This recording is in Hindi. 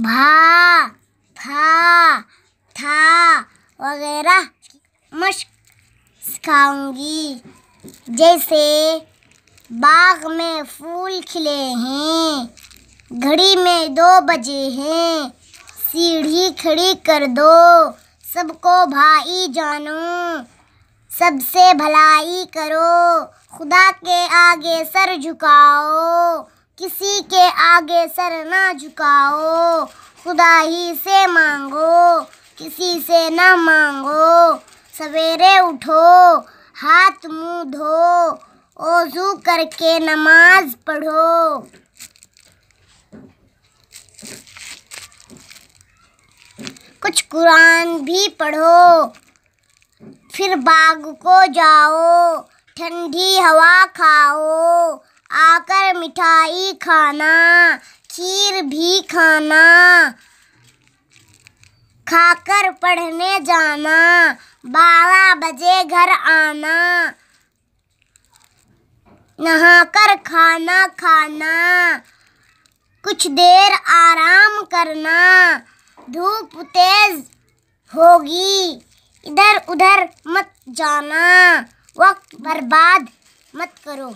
भा था था वगैरह मश्क सिखाऊंगी जैसे बाग में फूल खिले हैं घड़ी में दो बजे हैं सीढ़ी खड़ी कर दो सबको भाई जानो सबसे भलाई करो खुदा के आगे सर झुकाओ किसी के आगे सर ना झुकाओ खुदा ही से मांगो किसी से ना मांगो सवेरे उठो हाथ मुंह धो ओजू करके नमाज पढ़ो कुछ कुरान भी पढ़ो फिर बाग को जाओ ठंडी हवा खाओ मिठाई खाना खीर भी खाना खाकर पढ़ने जाना बारह बजे घर आना नहाकर खाना खाना कुछ देर आराम करना धूप तेज होगी इधर उधर मत जाना वक्त बर्बाद मत करो